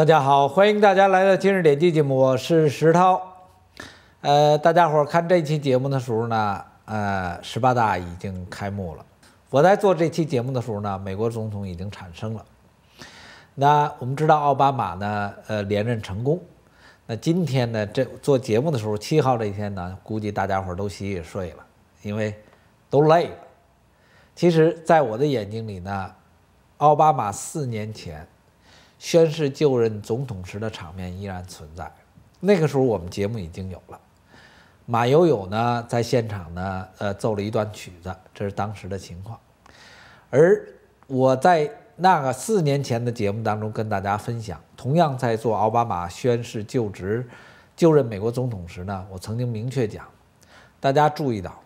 大家好，欢迎大家来到今日点击节目，我是石涛。呃，大家伙看这期节目的时候呢，呃，十八大已经开幕了。我在做这期节目的时候呢，美国总统已经产生了。那我们知道奥巴马呢，呃，连任成功。那今天呢，这做节目的时候，七号这一天呢，估计大家伙都洗洗睡了，因为都累了。其实，在我的眼睛里呢，奥巴马四年前。宣誓就任总统时的场面依然存在。那个时候，我们节目已经有了。马友友呢，在现场呢，呃，奏了一段曲子，这是当时的情况。而我在那个四年前的节目当中跟大家分享，同样在做奥巴马宣誓就职、就任美国总统时呢，我曾经明确讲，大家注意到，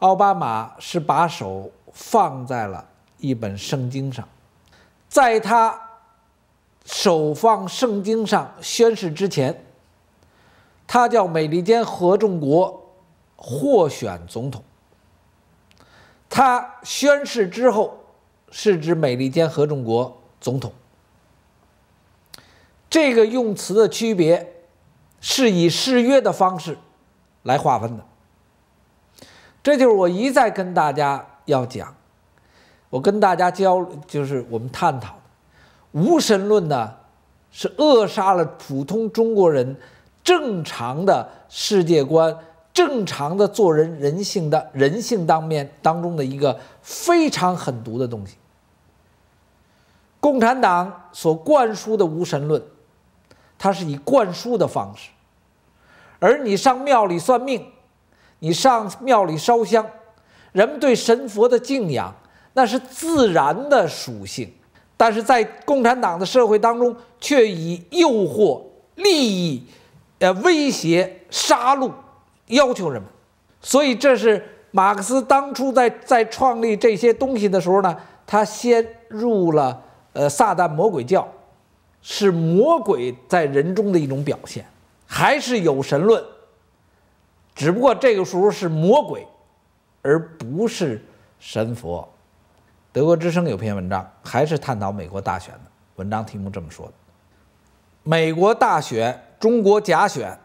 奥巴马是把手放在了一本圣经上，在他。首放圣经上宣誓之前，他叫美利坚合众国获选总统。他宣誓之后是指美利坚合众国总统。这个用词的区别是以誓约的方式来划分的。这就是我一再跟大家要讲，我跟大家交就是我们探讨。无神论呢，是扼杀了普通中国人正常的世界观、正常的做人人性的人性当面当中的一个非常狠毒的东西。共产党所灌输的无神论，它是以灌输的方式；而你上庙里算命，你上庙里烧香，人们对神佛的敬仰，那是自然的属性。但是在共产党的社会当中，却以诱惑、利益、呃威胁、杀戮要求人们，所以这是马克思当初在在创立这些东西的时候呢，他先入了呃撒旦魔鬼教，是魔鬼在人中的一种表现，还是有神论？只不过这个时候是魔鬼，而不是神佛。德国之声有篇文章，还是探讨美国大选的文章，题目这么说的：“美国大选，中国假选。”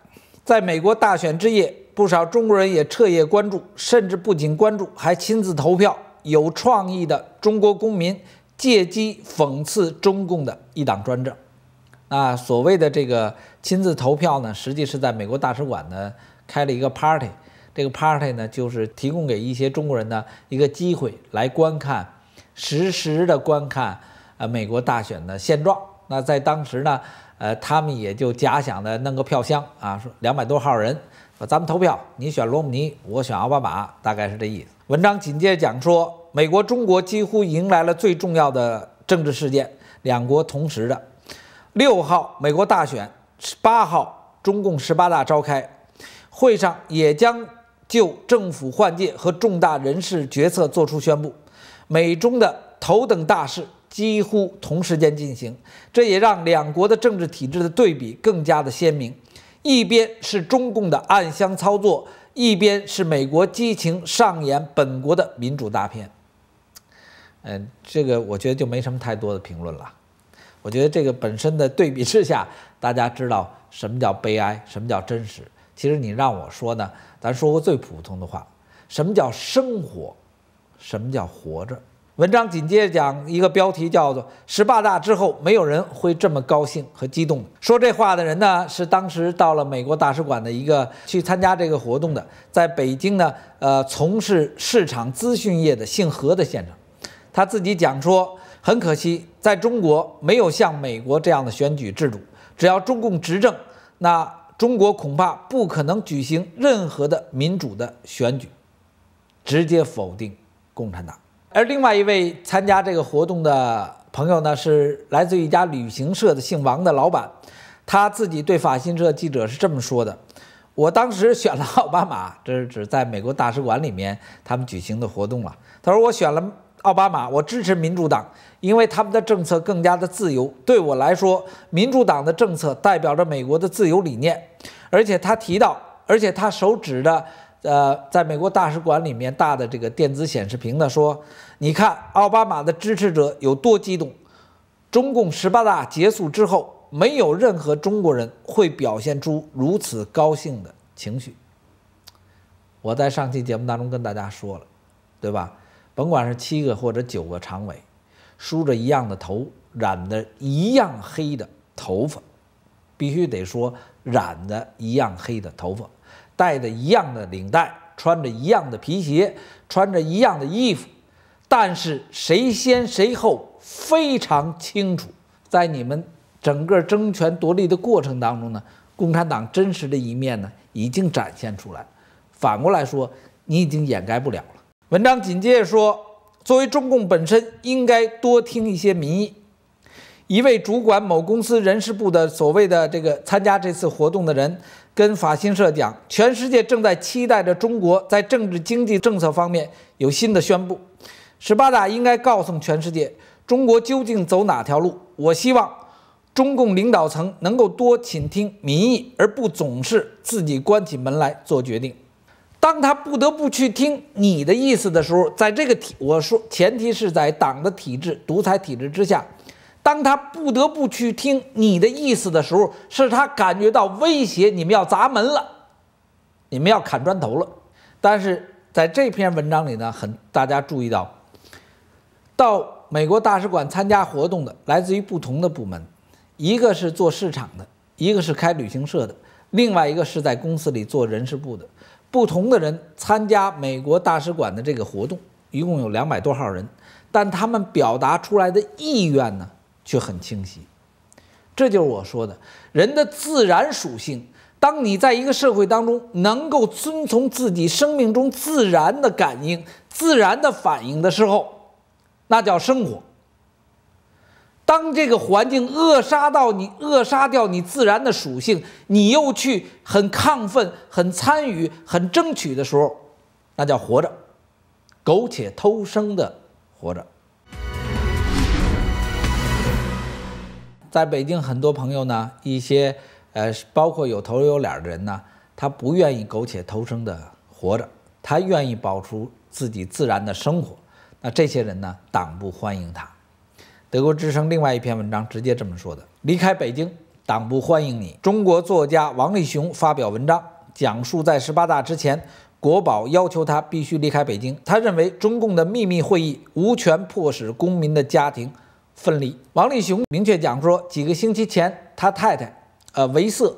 在美国大选之夜，不少中国人也彻夜关注，甚至不仅关注，还亲自投票。有创意的中国公民借机讽刺中共的一党专政。那所谓的这个亲自投票呢，实际是在美国大使馆呢开了一个 party。这个 party 呢，就是提供给一些中国人呢一个机会来观看。实时的观看呃美国大选的现状。那在当时呢，呃，他们也就假想的弄个票箱啊，说两百多号人，咱们投票，你选罗姆尼，我选奥巴马，大概是这意思。文章紧接着讲说，美国、中国几乎迎来了最重要的政治事件，两国同时的六号美国大选，八号中共十八大召开，会上也将就政府换届和重大人事决策作出宣布。美中的头等大事几乎同时间进行，这也让两国的政治体制的对比更加的鲜明。一边是中共的暗箱操作，一边是美国激情上演本国的民主大片。嗯，这个我觉得就没什么太多的评论了。我觉得这个本身的对比之下，大家知道什么叫悲哀，什么叫真实。其实你让我说呢，咱说过最普通的话，什么叫生活？什么叫活着？文章紧接着讲一个标题，叫做“十八大之后没有人会这么高兴和激动”。说这话的人呢，是当时到了美国大使馆的一个去参加这个活动的，在北京呢，呃，从事市场咨询业的姓何的先生。他自己讲说，很可惜，在中国没有像美国这样的选举制度。只要中共执政，那中国恐怕不可能举行任何的民主的选举。直接否定。共产党，而另外一位参加这个活动的朋友呢，是来自一家旅行社的姓王的老板，他自己对法新社记者是这么说的：“我当时选了奥巴马，这是指在美国大使馆里面他们举行的活动了。”他说：“我选了奥巴马，我支持民主党，因为他们的政策更加的自由。对我来说，民主党的政策代表着美国的自由理念。”而且他提到，而且他手指的。呃，在美国大使馆里面大的这个电子显示屏呢，说：“你看奥巴马的支持者有多激动！中共十八大结束之后，没有任何中国人会表现出如此高兴的情绪。”我在上期节目当中跟大家说了，对吧？甭管是七个或者九个常委，梳着一样的头，染的一样黑的头发，必须得说染的一样黑的头发。戴着一样的领带，穿着一样的皮鞋，穿着一样的衣服，但是谁先谁后非常清楚。在你们整个争权夺利的过程当中呢，共产党真实的一面呢已经展现出来。反过来说，你已经掩盖不了了。文章紧接着说，作为中共本身，应该多听一些民意。一位主管某公司人事部的所谓的这个参加这次活动的人，跟法新社讲：“全世界正在期待着中国在政治经济政策方面有新的宣布。十八大应该告诉全世界，中国究竟走哪条路？我希望中共领导层能够多倾听民意，而不总是自己关起门来做决定。当他不得不去听你的意思的时候，在这个体我说前提是在党的体制独裁体制之下。”当他不得不去听你的意思的时候，是他感觉到威胁，你们要砸门了，你们要砍砖头了。但是在这篇文章里呢，很大家注意到，到美国大使馆参加活动的来自于不同的部门，一个是做市场的，一个是开旅行社的，另外一个是在公司里做人事部的。不同的人参加美国大使馆的这个活动，一共有两百多号人，但他们表达出来的意愿呢？却很清晰，这就是我说的，人的自然属性。当你在一个社会当中能够遵从自己生命中自然的感应、自然的反应的时候，那叫生活；当这个环境扼杀到你、扼杀掉你自然的属性，你又去很亢奋、很参与、很争取的时候，那叫活着，苟且偷生的活着。在北京，很多朋友呢，一些呃，包括有头有脸的人呢，他不愿意苟且偷生的活着，他愿意保持自己自然的生活。那这些人呢，党不欢迎他。德国之声另外一篇文章直接这么说的：离开北京，党不欢迎你。中国作家王立雄发表文章，讲述在十八大之前，国宝要求他必须离开北京。他认为，中共的秘密会议无权迫使公民的家庭。分离。王立雄明确讲说，几个星期前，他太太，呃，维瑟，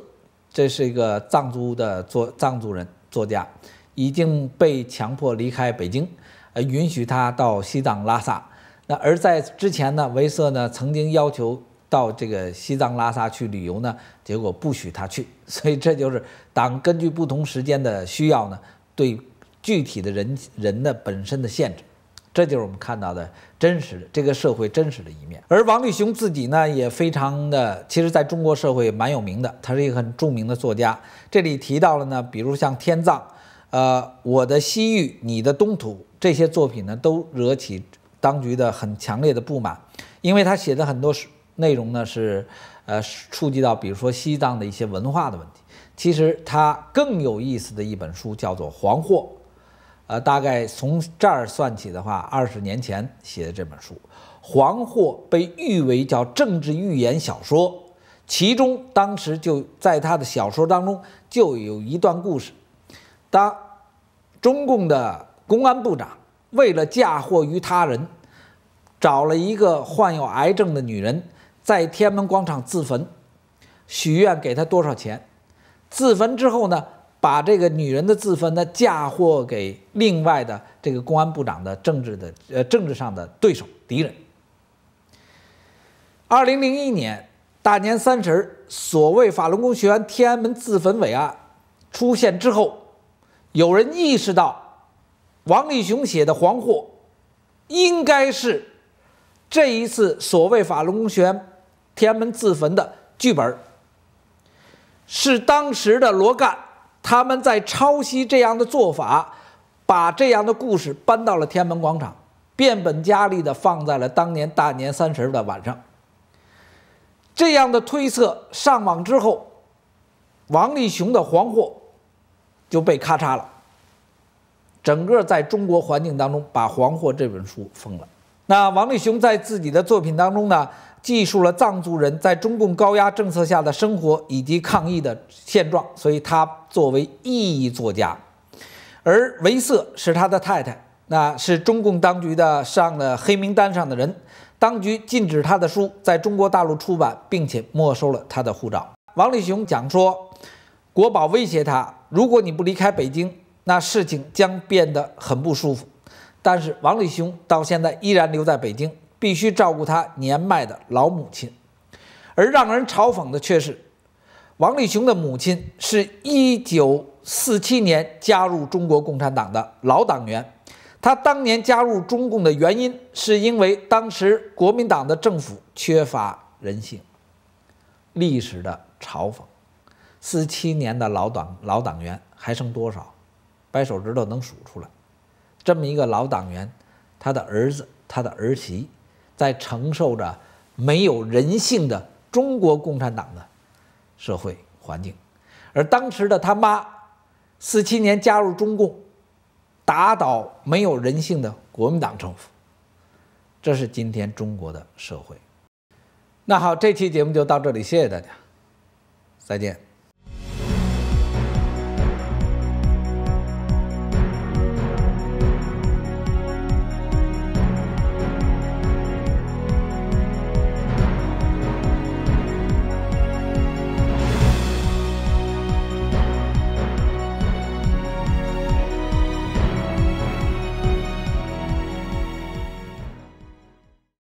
这是一个藏族的作藏族人作家，已经被强迫离开北京，呃，允许他到西藏拉萨。那而在之前呢，维瑟呢曾经要求到这个西藏拉萨去旅游呢，结果不许他去。所以这就是党根据不同时间的需要呢，对具体的人人的本身的限制。这就是我们看到的真实的这个社会真实的一面。而王立雄自己呢，也非常的，其实在中国社会蛮有名的，他是一个很著名的作家。这里提到了呢，比如像《天葬》，呃，《我的西域》，《你的东土》这些作品呢，都惹起当局的很强烈的不满，因为他写的很多内容呢是，呃，触及到比如说西藏的一些文化的问题。其实他更有意思的一本书叫做《黄祸》。呃，大概从这儿算起的话，二十年前写的这本书《黄祸》被誉为叫政治寓言小说。其中当时就在他的小说当中就有一段故事：当中共的公安部长为了嫁祸于他人，找了一个患有癌症的女人在天安门广场自焚，许愿给她多少钱？自焚之后呢？把这个女人的自焚呢嫁祸给另外的这个公安部长的政治的呃政治上的对手敌人。二零零一年大年三十儿，所谓法轮功学员天安门自焚伪案出现之后，有人意识到王立雄写的《黄祸》应该是这一次所谓法轮功学员天安门自焚的剧本，是当时的罗干。他们在抄袭这样的做法，把这样的故事搬到了天安门广场，变本加厉地放在了当年大年三十的晚上。这样的推测上网之后，王立雄的《黄祸》就被咔嚓了，整个在中国环境当中把《黄祸》这本书封了。那王立雄在自己的作品当中呢，记述了藏族人在中共高压政策下的生活以及抗议的现状。所以，他作为异议作家，而维瑟是他的太太，那是中共当局的上了黑名单上的人，当局禁止他的书在中国大陆出版，并且没收了他的护照。王立雄讲说，国宝威胁他，如果你不离开北京，那事情将变得很不舒服。但是王立雄到现在依然留在北京，必须照顾他年迈的老母亲。而让人嘲讽的却是，王立雄的母亲是一九四七年加入中国共产党的老党员。他当年加入中共的原因，是因为当时国民党的政府缺乏人性。历史的嘲讽，四七年的老党老党员还剩多少？掰手指头能数出来。这么一个老党员，他的儿子、他的儿媳，在承受着没有人性的中国共产党的社会环境，而当时的他妈，四七年加入中共，打倒没有人性的国民党政府，这是今天中国的社会。那好，这期节目就到这里，谢谢大家，再见。